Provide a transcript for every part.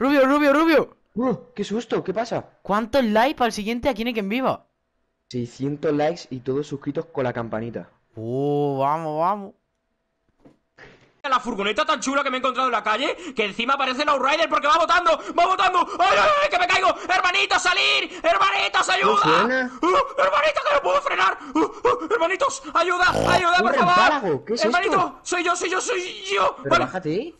Rubio, Rubio, Rubio. Uh, ¡Qué susto! ¿Qué pasa? ¿Cuántos likes para el siguiente aquí en vivo? Viva? 600 likes y todos suscritos con la campanita. ¡Uh, vamos, vamos! La furgoneta tan chula que me he encontrado en la calle, que encima aparece la Rider porque va votando, va votando. ¡Ay, ay, ay! que me caigo! ¡Hermanitos, salir! ¡Hermanitos, ayuda! ¿No ¡Uh, ¡Hermanitos, que no puedo frenar! ¡Uh, ¡Hermanitos, ayuda! Ah, ¡Ayuda, por favor! ¿Qué es hermanito, soy yo, soy yo, soy yo. Pero bájate.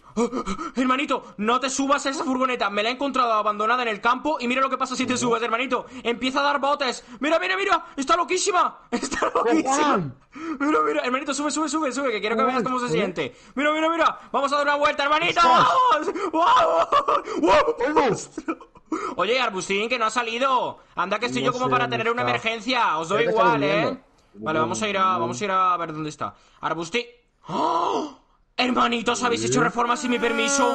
Hermanito, no te subas a esa furgoneta. Me la he encontrado abandonada en el campo y mira lo que pasa si te subes, hermanito. Empieza a dar botes. Mira, mira, mira. Está loquísima. Está loquísima. Mira, mira. Hermanito, sube, sube, sube, sube. Que quiero que veas cómo se ¿eh? siente. Mira, mira, mira. Vamos a dar una vuelta, hermanito. ¡Vamos! ¡Vamos! Oye, Arbustín, que no ha salido. Anda que estoy yo como para tener una emergencia. Os doy igual, ¿eh? Vale, vamos a ir a, vamos a, ir a ver dónde está. Arbustín. ¡Ah! Hermanitos, ¿habéis hecho reformas sin mi permiso?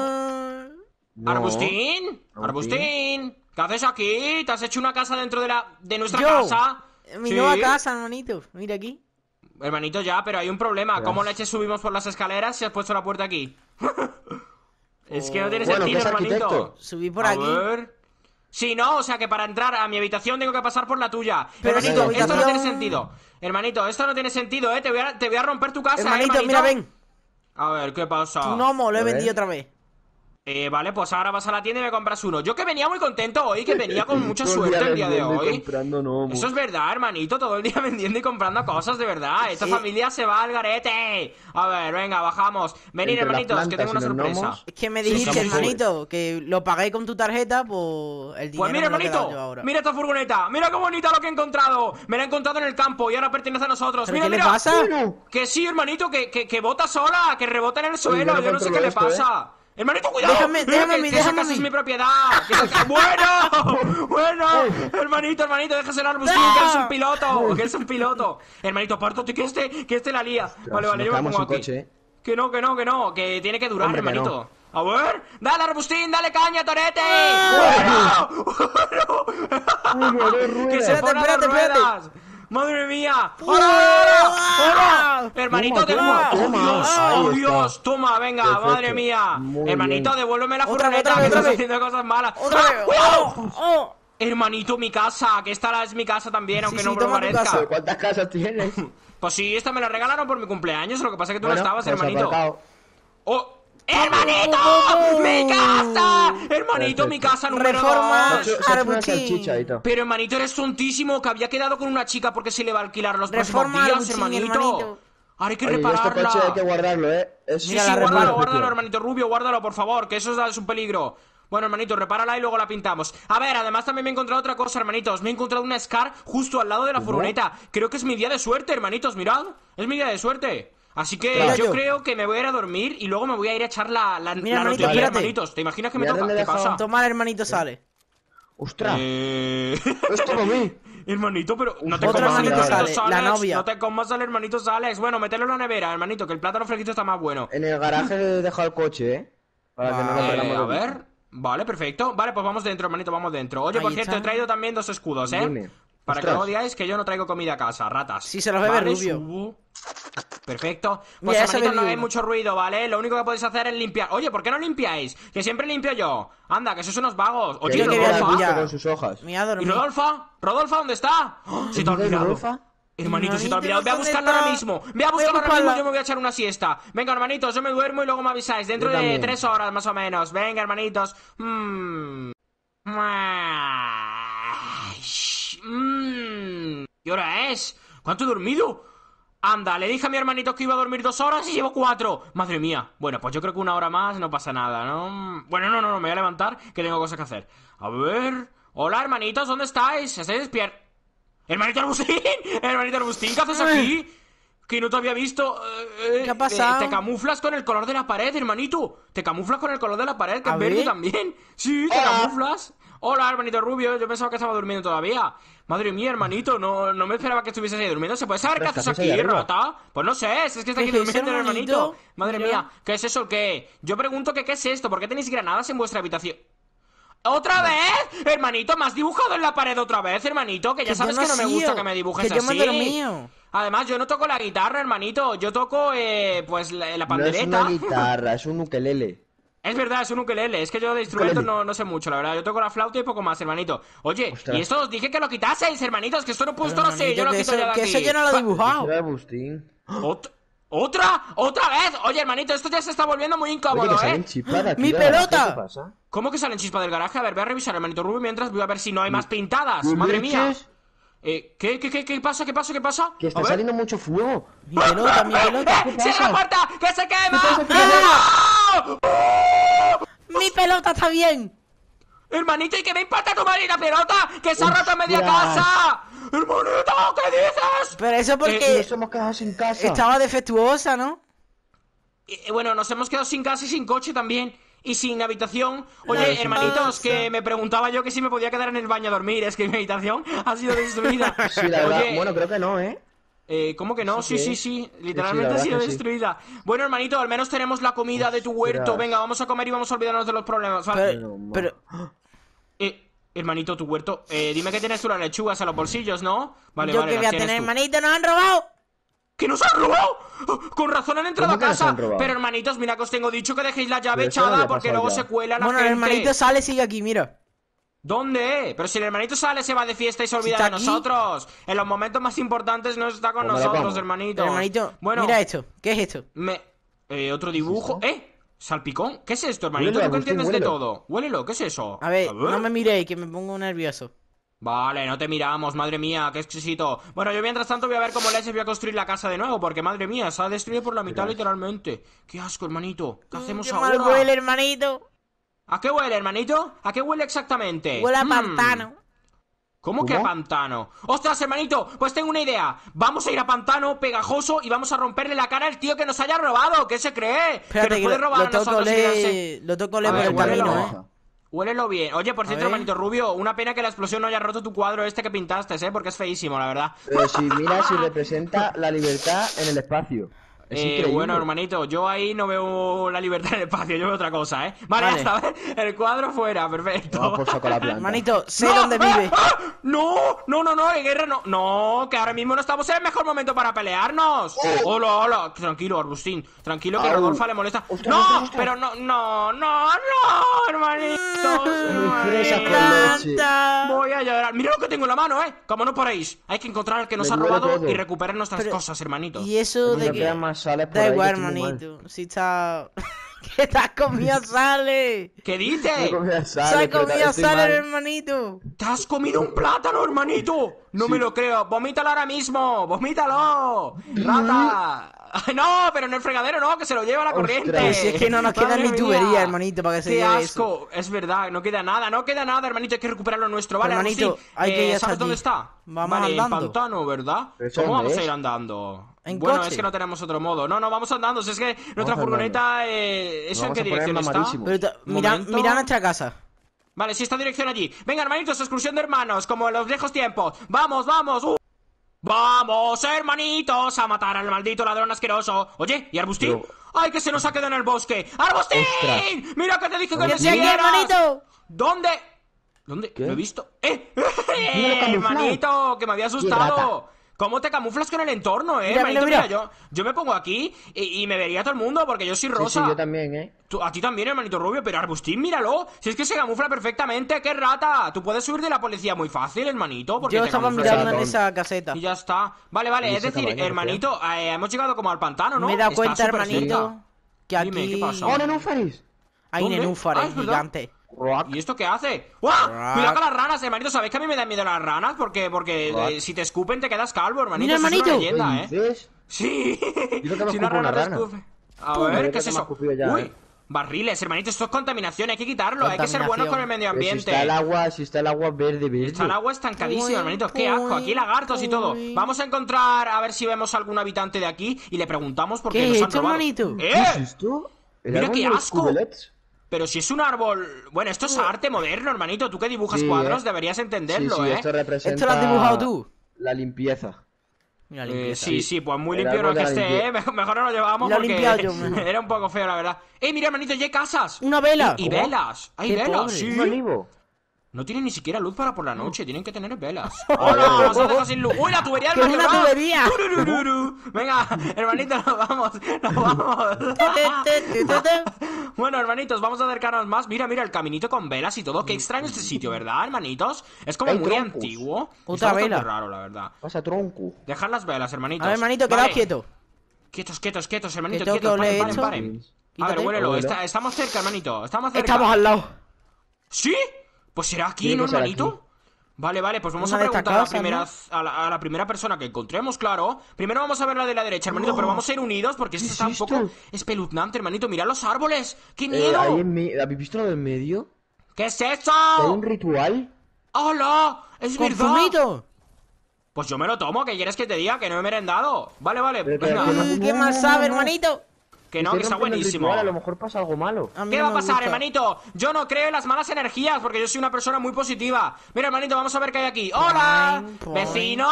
¿Arbustín? ¿Arbustín? ¿Qué haces aquí? ¿Te has hecho una casa dentro de la de nuestra casa? Mi nueva casa, hermanito. Mira aquí. Hermanito, ya, pero hay un problema. ¿Cómo leche subimos por las escaleras si has puesto la puerta aquí? es que no tiene sentido, hermanito. Subí por aquí. Ver. Sí, no, o sea que para entrar a mi habitación tengo que pasar por la tuya. hermanito, esto no tiene sentido. Hermanito, esto no tiene sentido, eh. Te voy a, romper tu casa, eh, hermanito. mira, ven. A ver, ¿qué pasa? No, nomo, lo he vendido otra vez. Eh, vale, pues ahora vas a la tienda y me compras uno. Yo que venía muy contento hoy, que venía con mucha suerte el día de hoy. Eso es verdad, hermanito, todo el día vendiendo y comprando cosas, de verdad. Esta familia se va al garete. A ver, venga, bajamos. Venid, hermanitos, que tengo una sorpresa. es que me dijiste, hermanito, que lo pagué con tu tarjeta, pues el pues dinero Pues mira, hermanito, mira esta furgoneta. Mira qué bonita lo que he encontrado. Me la he encontrado en el campo y ahora pertenece a nosotros. ¿Qué le pasa? Que sí, hermanito, que, que, que bota sola, que rebota en el suelo. Yo no sé qué le ¿eh? pasa. Hermanito, cuidado. Déjame, déjame esa casa es mi propiedad. bueno, bueno, hermanito, hermanito, déjese el arbustín, que es un piloto, que es un piloto. Hermanito, parto, que este, que este la lía. Vale, vale, yo me pongo aquí. Eh. Que no, que no, que no, que tiene que durar, hermanito. A ver, dale Arbustín, dale caña, Torete. ¡Bueno! ¡Bueno! ¡Que se pongan las ruedas! ¡Madre mía! ¡Hola! ¡Hola! ¡Hola! Hermanito, te toma, Dios, oh, Dios, toma, venga, madre mía. Hermanito, devuélveme la furgoneta que estás haciendo cosas malas. ¡Otra ¡Ah! oh, ¡Oh! Hermanito, mi casa, que esta es mi casa también, aunque no me lo parezca. ¿Cuántas casas tienes? Pues sí, esta me la regalaron por mi cumpleaños, lo que pasa es que tú no estabas, pues hermanito. Oh, ¡Hermanito! ¡Mi casa! ¡Hermanito, mi casa no Reforma Pero hermanito, eres tontísimo Que había quedado con una chica porque se le va a alquilar los próximos días, hermanito. Ahora hay que repararla este coche hay que guardarlo, ¿eh? Es... Sí, sí, guárdalo, guárdalo, hermanito Rubio Guárdalo, por favor, que eso es un peligro bueno, hermanito, repárala y luego la pintamos. A ver, además también me he encontrado otra cosa, hermanitos. Me he encontrado una Scar justo al lado de la furgoneta. Creo que es mi día de suerte, hermanitos, mirad. Es mi día de suerte. Así que yo creo que me voy a ir a dormir y luego me voy a ir a echar la, la, Mira, la hermanitos. ¿Te imaginas que me toca? ¿Qué pasa? Toma, hermanito, sale. ¡Ostras! Eh... ¡Esto a mí! Hermanito, pero no te comas al hermanito sale, la novia. No te comas al hermanito sale. Bueno, mételo en la nevera, hermanito, que el plátano fresquito está más bueno. En el garaje he dejado el coche, ¿eh? Para que no lo A ver. Vale, perfecto. Vale, pues vamos dentro, hermanito, vamos dentro. Oye, por cierto, he traído también dos escudos, ¿eh? Para que no digáis que yo no traigo comida a casa, ratas. Sí, se los bebe vale, Rubio. Perfecto. Pues hermanitos, no hay mucho ruido, ¿vale? Lo único que podéis hacer es limpiar. Oye, ¿por qué no limpiáis? Que siempre limpio yo. Anda, que sois unos vagos. Oye, Rodolfo Rodolfa. Con sus hojas. ¿Y Rodolfa? ¿Rodolfa dónde está? ¡Ah! ¿Se te olvidado? Hermanito, se te olvidado, Voy a buscarlo ahora mismo. Voy a buscarlo ahora mismo, yo me voy a echar una siesta. Venga, hermanitos, yo me duermo y luego me avisáis. Dentro de tres horas más o menos. Venga, hermanitos. Mmm. Mmm. ¿Qué hora es? ¿Cuánto he dormido? Anda, le dije a mi hermanito que iba a dormir dos horas y llevo cuatro. Madre mía. Bueno, pues yo creo que una hora más no pasa nada, ¿no? Bueno, no, no, no, me voy a levantar que tengo cosas que hacer. A ver. Hola, hermanitos, ¿dónde estáis? ¿Estáis despiertos? ¡Hermanito Arbustín! ¡Hermanito Arbustín, qué haces aquí! Eh. Que no te había visto. Eh, eh, ¿Qué ha pasado? te camuflas con el color de la pared, hermanito. Te camuflas con el color de la pared, que es verde también. Sí, te camuflas. Hola, hermanito Rubio, yo pensaba que estaba durmiendo todavía. Madre mía, hermanito, no, no me esperaba que estuviese ahí durmiendo. ¿Se puede saber qué haces aquí, rata? Pues no sé, es que está aquí durmiendo hermanito. Madre mía, ¿qué es eso qué? Yo pregunto que qué es esto, ¿por qué tenéis granadas en vuestra habitación? ¿Otra vez? Hermanito, ¿me has dibujado en la pared otra vez, hermanito? Que ya sabes que no me gusta que me dibujes que así. Yo me Además, yo no toco la guitarra, hermanito. Yo toco, eh, pues, la, la pandereta. No es una guitarra, es un ukelele. Es verdad, es un ukelele. Es que yo de instrumentos no, no, sé mucho, la verdad. Yo tengo la flauta y poco más, hermanito. Oye, y esto os dije que lo quitaseis, hermanitos, que esto no puedo no sé. Yo lo quito ya de eso yo no lo dibujado. ¿Otra? ¿Otra? vez? Oye, hermanito, esto ya se está volviendo muy incómodo, ¿eh? ¡Mi pelota! ¿Cómo que salen chispas del garaje? A ver, voy a revisar, hermanito Rubi, mientras voy a ver si no hay más pintadas. ¡Madre mía! Eh, ¿qué, qué, qué, qué pasa? ¿Qué pasa? ¿Qué pasa? Que está saliendo mucho fuego. Mi pelota, mi pelota. ¡Cierra la puerta! ¡Que se quema! ¡Mi pelota está bien! Hermanita, ¿y qué me importa tu marina pelota? ¡Que se ha roto media casa! ¡Hermanita, ¿qué dices? Pero eso porque. nos eh, hemos sin casa. Estaba defectuosa, ¿no? Eh, bueno, nos hemos quedado sin casa y sin coche también y sin habitación. Oye, hermanitos, que me preguntaba yo que si me podía quedar en el baño a dormir. Es que mi habitación ha sido destruida. bueno, creo que no, ¿eh? Eh, cómo que no? Sí, sí, sí. Literalmente ha sido destruida. Bueno, hermanito, al menos tenemos la comida de tu huerto. Venga, vamos a comer y vamos a olvidarnos de los problemas. Pero, eh, hermanito, tu huerto. Eh, dime que tienes tú las lechugas a los bolsillos, ¿no? Vale, Yo vale. Yo que voy a tener, hermanito, nos han robado. ¡Que nos ha robado! Con razón han entrado a casa. Pero hermanitos, mira que os tengo dicho que dejéis la llave echada porque luego se cuela la gente. Bueno, el hermanito sale, sigue aquí, mira. ¿Dónde? Pero si el hermanito sale, se va de fiesta y se olvida de nosotros. En los momentos más importantes no está con nosotros, hermanito. hermanito, bueno, mira esto. ¿Qué es esto? Me... Eh, otro dibujo. ¿Eh? ¿Salpicón? ¿Qué es esto, hermanito? ¿Tú que entiendes de todo? Huélelo, ¿qué es eso? A ver, a ver, no me miréis, que me pongo nervioso. Vale, no te miramos, madre mía, qué exquisito. Bueno, yo mientras tanto voy a ver cómo haces voy a construir la casa de nuevo, porque madre mía, se ha destruido por la mitad literalmente. Qué asco, hermanito. ¿Qué hacemos ahora? qué huele, hermanito. ¿A qué huele, hermanito? ¿A qué huele exactamente? Huele a mm. pantano. ¿Cómo, que a pantano? ¡Ostras, hermanito! Pues tengo una idea. Vamos a ir a pantano pegajoso y vamos a romperle la cara al tío que nos haya robado. ¿Qué se cree? pero que nos puede robar a Lo toco por el camino, Huélelo bien. Oye, por cierto, hermanito Rubio, una pena que la explosión no haya roto tu cuadro este que pintaste, ¿eh? Porque es feísimo, la verdad. Pero si mira, si representa la libertad en el espacio. Es eh, bueno, hermanito, yo ahí no veo la libertad en el espacio, yo veo otra cosa, ¿eh? Vale, vale. está el cuadro fuera, perfecto. Hermanito, sé dónde vive. No, no, no, no, en guerra no. No, que ahora mismo no estamos en el mejor momento para pelearnos. Oh, hola, hola, tranquilo, Arbustín. Tranquilo, que ah, a uh. Rodolfo le molesta. no, pero no, no, no, no, hermanito. Voy a llorar. Mira lo que tengo en la mano, ¿eh? Como no paréis. Hay que encontrar al que nos ha robado y recuperar nuestras cosas, hermanito. Y eso de que más sales por Da igual, hermanito. Si está. ¿Qué te has comido sale? ¿Qué dices? Se ha comido sale, hermanito. ¿Te has comido un plátano, hermanito? No me lo creo. Vomítalo ahora mismo. Vomítalo. Rata no, pero en el fregadero, no, que se lo lleva la corriente. Si es que no nos queda ni tubería, hermanito, para que se Qué asco, es verdad, no queda nada, no queda nada, hermanito, hay que recuperarlo nuestro, vale, hermanito. hay que eh, ¿Sabes dónde está? Vamos vale, andando. pantano, ¿verdad? ¿Cómo vamos a ir andando? bueno, es que no tenemos otro modo. No, no, vamos andando. Si es que nuestra furgoneta. Eh, ¿Eso en qué dirección está? Pero mira, nuestra casa. Vale, si sí, esta dirección allí. Venga, hermanitos, excursión de hermanos, como en los viejos tiempos. ¡Vamos, vamos! ¡Uh! Vamos, hermanitos, a matar al maldito ladrón asqueroso. Oye, ¿y Arbustín? ¡Ay, que se nos ha quedado en el bosque! ¡Arbustín! ¡Mira que te dije que te hermanito! ¿Dónde? ¿Dónde? ¿Lo he visto? ¡Eh! ¡Hermanito! ¡Que me había asustado! ¿Cómo te camuflas con el entorno, eh? Mira, mira, Yo, yo, me pongo aquí y, me vería todo el mundo porque yo soy rosa. Sí, yo también, eh. a ti también, hermanito rubio, pero Arbustín, míralo. Si es que se camufla perfectamente, qué rata. Tú puedes subir de la policía muy fácil, hermanito. Porque yo estaba mirando en esa caseta. Y ya está. Vale, vale, es decir, hermanito, eh, hemos llegado como al pantano, ¿no? Me he dado cuenta, hermanito, que aquí... ¿qué pasó? Oh, no, no, feliz? Hay nenúfares ah, gigantes. ¿Y esto qué hace? ¡Uah! Cuidado con las ranas, hermanito. Eh, ¿Sabéis que a mí me dan miedo las ranas? Porque, porque eh, si te escupen te quedas calvo, hermanito. Mira, hermanito. es una leyenda, ¿eh? Sí. si una rana, te A pues, ver, ¿qué es eso? Uy. Eh. Barriles, hermanito, esto es contaminación, hay que quitarlo, hay que ser buenos con el medio ambiente. Si está el agua, si está el agua verde, verde. Está el agua estancadísima, hermanito, qué asco, aquí lagartos y todo. Vamos a encontrar, a ver si vemos algún habitante de aquí y le preguntamos por qué, nos han robado. Hermanito? ¿Eh? ¿Qué es esto? Mira qué asco. Pero si es un árbol. Bueno, esto es arte moderno, hermanito. Tú que dibujas cuadros eh. deberías entenderlo, sí, ¿eh? Esto, representa esto lo has dibujado tú. La limpieza. La eh, limpieza. sí, sí, pues muy limpio no que esté, ¿eh? Mejor no lo llevábamos porque era un poco feo, la verdad. ¡Eh, mira, hermanito, ya hay casas! ¡Una vela! ¡Y, velas! ¡Hay velas! Sí. No tienen ni siquiera luz para por la noche, tienen que tener velas. ¡Hola! sin luz! ¡Uy, la tubería del una tubería! Venga, hermanito, nos vamos, nos vamos. bueno, hermanitos, vamos a acercarnos más. Mira, mira, el caminito con velas y todo. Qué extraño este sitio, ¿verdad, hermanitos? Es como muy antiguo. Otra Está vela. raro, la verdad. Pasa tronco. Dejar las velas, hermanitos. A ver, hermanito, quedaos quieto. Quietos, quietos, quietos, hermanito, quietos. quietos, paren, paren, paren, paren. A ver, huélelo. estamos cerca, hermanito. Estamos cerca. Estamos al lado. ¿Sí? Pues será aquí, ¿no, hermanito? Vale, vale, pues vamos a preguntar a, la primera, a, la, primera persona que encontremos, claro. Primero vamos a ver la de la derecha, hermanito, pero oh. vamos a ir unidos porque esto es está poco espeluznante, hermanito. Mira los árboles, qué eh, miedo. ¿Habéis visto lo del medio? ¿Qué es esto? ¿Es un ritual? ¡Hola! ¡Es verdad! Pues yo me lo tomo, que quieres que te diga? Que no he merendado. Vale, vale. Mm, ¿Qué más sabe, hermanito? Que no, que está buenísimo. a lo mejor pasa algo malo. ¿Qué va a pasar, hermanito? Yo no creo en las malas energías porque yo soy una persona muy positiva. Mira, hermanito, vamos a ver qué hay aquí. ¡Hola! ¡Vecino!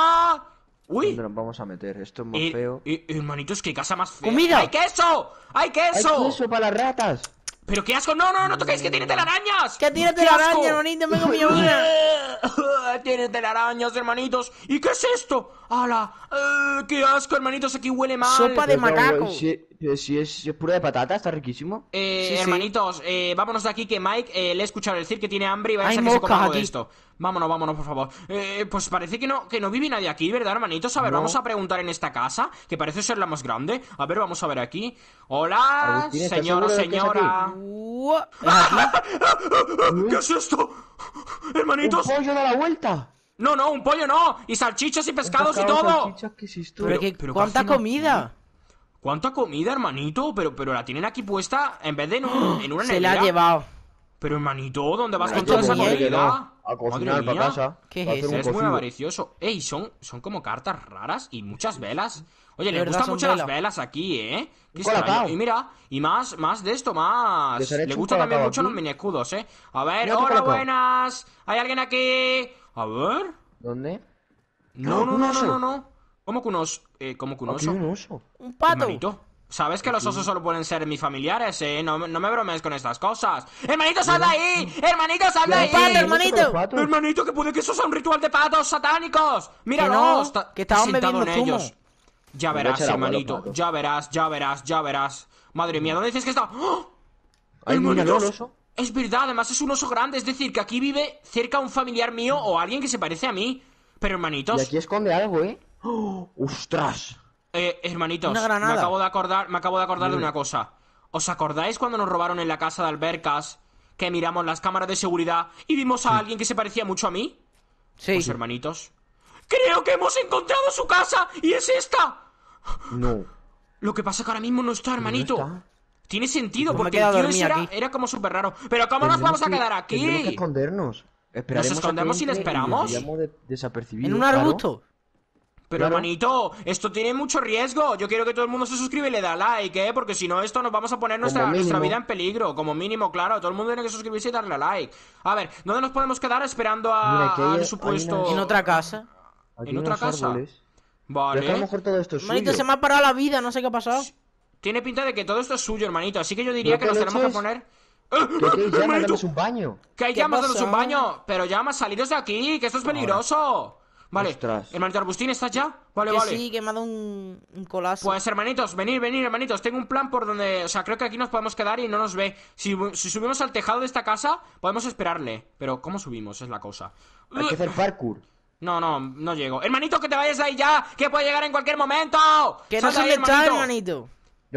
¡Uy! nos vamos a meter? Esto es muy feo. y hermanito, es que casa más fea. ¡Comida! ¡Hay queso! ¡Hay queso! ¡Hay queso para las ratas! ¡Pero qué asco! ¡No, no, no toquéis! ¡Que tiene telarañas! ¡Que tiene telarañas, hermanito! ¡Me mi una! ¡Tiene telarañas, hermanitos! ¿Y qué es esto? ¡Hala! ¡Eh, ¡Qué asco, hermanitos! ¡Aquí huele mal! ¡Sopa de pues macaco! Si es, pura de patata, está riquísimo. Eh, hermanitos, eh, vámonos de aquí que Mike eh, le he escuchado decir que tiene hambre y va a que se esto. Vámonos, vámonos, por favor. Eh, pues parece que no, que no vive nadie aquí, ¿verdad, hermanitos? A ver, vamos a preguntar en esta casa, que parece ser la más grande. A ver, vamos a ver aquí. Hola, señor señora, señora. ¿Qué es esto? Hermanitos. ¿Un pollo de la vuelta? No, no, un pollo no. Y salchichas y pescados y todo. ¿Cuánta comida? ¿Cuánta comida, hermanito? Pero, pero la tienen aquí puesta en vez de en, en una nevera. Se la ha llevado. Pero, hermanito, ¿dónde vas con toda esa comida? a cocinar para casa. ¿Qué es muy avaricioso. Ey, son, son como cartas raras y muchas velas. Oye, le gustan mucho las velas aquí, ¿eh? Y mira, y más, más de esto, más. Le gustan también mucho los escudos, ¿eh? A ver, hola, buenas. ¿Hay alguien aquí? A ver. ¿Dónde? No, no, no, no, no. no. ¿Cómo que unos? Eh, ¿Cómo que un ah, oso? un oso? Un pato. Hermanito, ¿sabes que los osos solo pueden ser mis familiares, eh? No, me bromees con estas cosas. ¡Hermanito, sal de ahí! ¡Hermanito, sal de ahí! ¡Pato, hermanito! ¡Hermanito, que puede que eso sea un ritual de patos satánicos! ¡Míralos! Que, estaban bebiendo ellos. Ya verás, hermanito. Ya verás, ya verás, ya verás. Madre mía, ¿dónde dices que está? ¡Oh! Hay un oso? Es verdad, además es un oso grande, es decir, que aquí vive cerca un familiar mío o alguien que se parece a mí. Pero hermanitos. Y aquí esconde algo, ¿eh? ¡Oh! ¡Ostras! Eh, hermanitos, me acabo de acordar, me acabo de acordar de una cosa. ¿Os acordáis cuando nos robaron en la casa de Albercas que miramos las cámaras de seguridad y vimos a alguien que se parecía mucho a mí? Sí. Pues, hermanitos, creo que hemos encontrado su casa y es esta. No. Lo que pasa es que ahora mismo no está, hermanito. Tiene sentido, porque el tío era, como súper raro. Pero ¿cómo nos vamos a quedar aquí? Tenemos que escondernos. Esperaremos ¿Nos escondemos y le esperamos? en un arbusto. Pero hermanito, esto tiene mucho riesgo. Yo quiero que todo el mundo se suscriba y le da like, ¿eh? Porque si no, esto nos vamos a poner nuestra, nuestra vida en peligro. Como mínimo, claro. Todo el mundo tiene que suscribirse y darle like. A ver, ¿dónde nos podemos quedar esperando a, supuesto. En otra casa. en otra casa. Vale. A se me ha parado la vida, no sé qué ha pasado. Tiene pinta de que todo esto es suyo, hermanito. Así que yo diría que, nos tenemos que poner. Que hay un baño. Que hay un baño. Pero llamas, salidos de aquí, que esto es peligroso. Vale, hermanito Arbustín, ¿estás ya? Vale, que Sí, que me ha dado un, colazo. Pues hermanitos, venir, venir, hermanitos. Tengo un plan por donde. O sea, creo que aquí nos podemos quedar y no nos ve. Si, subimos al tejado de esta casa, podemos esperarle. Pero, ¿cómo subimos? Es la cosa. Hay que hacer parkour. No, no, no llego. Hermanito, que te vayas ahí ya, que puede llegar en cualquier momento. Que no se hermanito.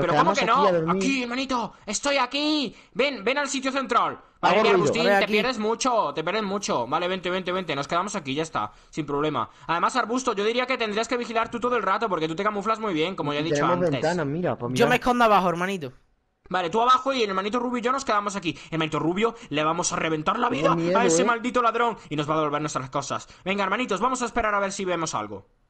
Pero ¿cómo que no? Aquí, hermanito estoy aquí. Ven, ven al sitio central. Vale, mira, te pierdes mucho, te pierdes mucho. Vale, vente, vente, vente. Nos quedamos aquí, ya está, sin problema. Además, Arbusto, yo diría que tendrías que vigilar tú todo el rato porque tú te camuflas muy bien, como ya he dicho antes. Pues yo me escondo abajo, hermanito. Vale, tú abajo y el hermanito Rubio y yo nos quedamos aquí. El Hermanito Rubio, le vamos a reventar la vida a ese ¿eh? maldito ladrón y nos va a devolver nuestras cosas. Venga, hermanitos, vamos a esperar a ver si vemos algo.